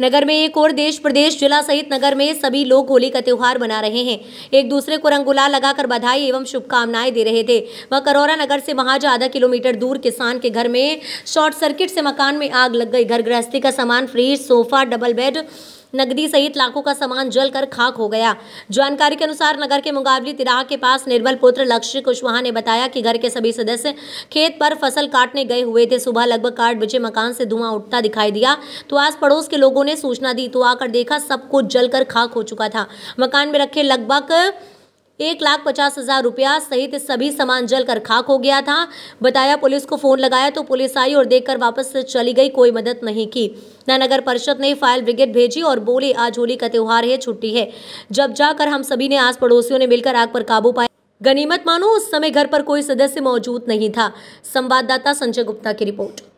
नगर में एक और देश प्रदेश जिला सहित नगर में सभी लोग होली का त्यौहार मना रहे हैं एक दूसरे को रंगुला लगाकर बधाई एवं शुभकामनाएं दे रहे थे वह करौरा नगर से वहां जो आधा किलोमीटर दूर किसान के घर में शॉर्ट सर्किट से मकान में आग लग गई घर गृहस्थी का सामान फ्रिज सोफा डबल बेड नगदी सहित लाखों का सामान जलकर खाक हो गया जानकारी के अनुसार नगर के मुकाबली तिराह के पास निर्बल पुत्र लक्ष्य कुशवाहा ने बताया कि घर के सभी सदस्य खेत पर फसल काटने गए हुए थे सुबह लगभग आठ बजे मकान से धुआं उठता दिखाई दिया तो आस पड़ोस के लोगों ने सूचना दी तो आकर देखा सब कुछ जलकर खाक हो चुका था मकान में रखे लगभग एक लाख पचास हजार रुपया सहित सभी सामान जल कर खाक हो गया था बताया पुलिस को फोन लगाया तो पुलिस आई और देखकर वापस चली गई कोई मदद नहीं की नगर परिषद ने फायर ब्रिगेड भेजी और बोले आज होली का त्यौहार है छुट्टी है जब जाकर हम सभी ने आस पड़ोसियों ने मिलकर आग पर काबू पाया गनीमत मानो उस समय घर पर कोई सदस्य मौजूद नहीं था संवाददाता संजय गुप्ता की रिपोर्ट